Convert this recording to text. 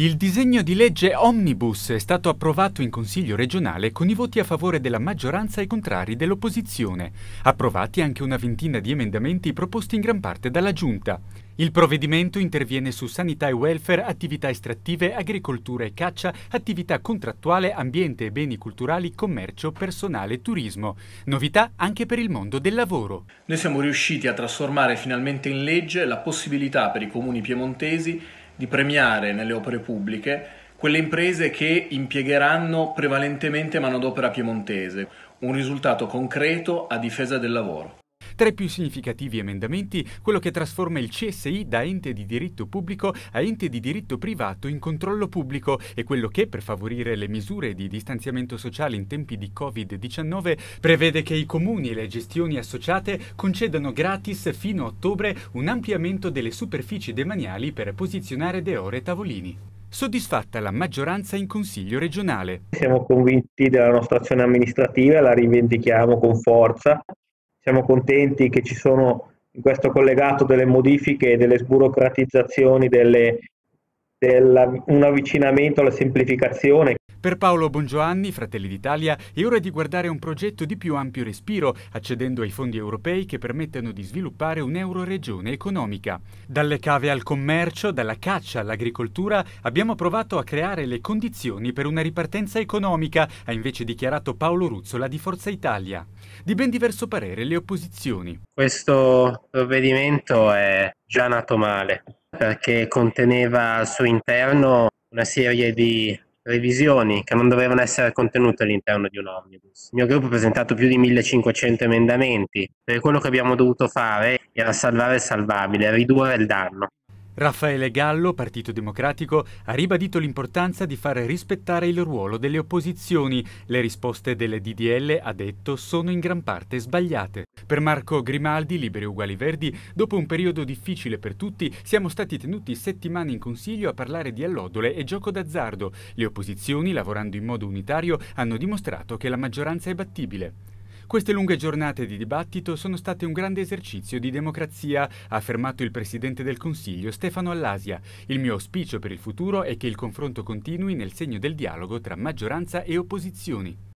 Il disegno di legge Omnibus è stato approvato in Consiglio regionale con i voti a favore della maggioranza e contrari dell'opposizione, approvati anche una ventina di emendamenti proposti in gran parte dalla Giunta. Il provvedimento interviene su sanità e welfare, attività estrattive, agricoltura e caccia, attività contrattuale, ambiente e beni culturali, commercio, personale e turismo. Novità anche per il mondo del lavoro. Noi siamo riusciti a trasformare finalmente in legge la possibilità per i comuni piemontesi di premiare nelle opere pubbliche quelle imprese che impiegheranno prevalentemente manodopera piemontese, un risultato concreto a difesa del lavoro. Tra i più significativi emendamenti, quello che trasforma il CSI da ente di diritto pubblico a ente di diritto privato in controllo pubblico e quello che, per favorire le misure di distanziamento sociale in tempi di Covid-19, prevede che i comuni e le gestioni associate concedano gratis fino a ottobre un ampliamento delle superfici demaniali per posizionare deore e tavolini soddisfatta la maggioranza in Consiglio regionale. Siamo convinti della nostra azione amministrativa, la rivendichiamo con forza siamo contenti che ci sono in questo collegato delle modifiche e delle sburocratizzazioni, delle, del, un avvicinamento alla semplificazione per Paolo Bongioanni, Fratelli d'Italia, è ora di guardare un progetto di più ampio respiro, accedendo ai fondi europei che permettano di sviluppare un'euroregione economica. Dalle cave al commercio, dalla caccia all'agricoltura, abbiamo provato a creare le condizioni per una ripartenza economica, ha invece dichiarato Paolo Ruzzola di Forza Italia. Di ben diverso parere le opposizioni. Questo provvedimento è già nato male perché conteneva al suo interno una serie di revisioni che non dovevano essere contenute all'interno di un omnibus. Il mio gruppo ha presentato più di 1500 emendamenti, per quello che abbiamo dovuto fare era salvare il salvabile, ridurre il danno. Raffaele Gallo, Partito Democratico, ha ribadito l'importanza di far rispettare il ruolo delle opposizioni. Le risposte delle DDL, ha detto, sono in gran parte sbagliate. Per Marco Grimaldi, Liberi Uguali Verdi, dopo un periodo difficile per tutti, siamo stati tenuti settimane in Consiglio a parlare di allodole e gioco d'azzardo. Le opposizioni, lavorando in modo unitario, hanno dimostrato che la maggioranza è battibile. Queste lunghe giornate di dibattito sono state un grande esercizio di democrazia, ha affermato il Presidente del Consiglio Stefano Allasia. Il mio auspicio per il futuro è che il confronto continui nel segno del dialogo tra maggioranza e opposizioni.